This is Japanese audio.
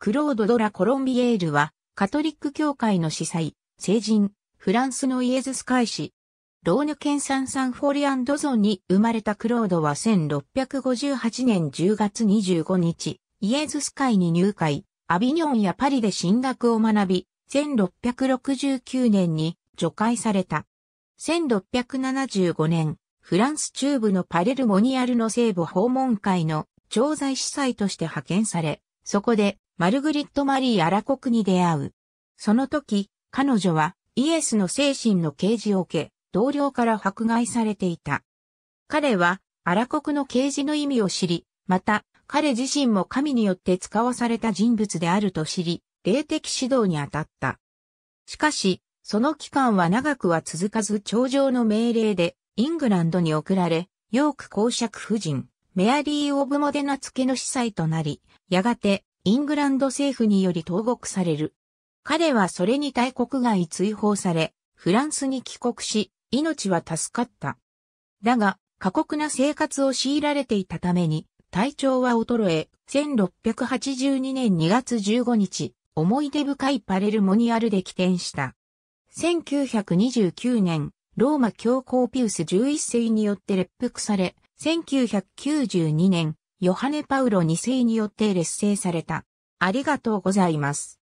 クロード・ドラ・コロンビエールは、カトリック教会の司祭、聖人、フランスのイエズス会士。ローヌ県サンサンフォリアンドゾンに生まれたクロードは1658年10月25日、イエズス会に入会、アビニョンやパリで進学を学び、1669年に除会された。1675年、フランス中部のパレルモニアルの西部訪問会の調剤司祭として派遣され、そこでマルグリット・マリー・アラコクに出会う。その時、彼女はイエスの精神の啓示を受け、同僚から迫害されていた。彼は、アラコクの啓示の意味を知り、また、彼自身も神によって使わされた人物であると知り、霊的指導に当たった。しかし、その期間は長くは続かず頂上の命令で、イングランドに送られ、ヨーク公爵夫人、メアリー・オブ・モデナ付けの司祭となり、やがてイングランド政府により投獄される。彼はそれに対国外追放され、フランスに帰国し、命は助かった。だが、過酷な生活を強いられていたために、体調は衰え、1682年2月15日、思い出深いパレルモニアルで起点した。1929年、ローマ教皇ピウス11世によって列腹され、1992年、ヨハネ・パウロ2世によって劣勢された。ありがとうございます。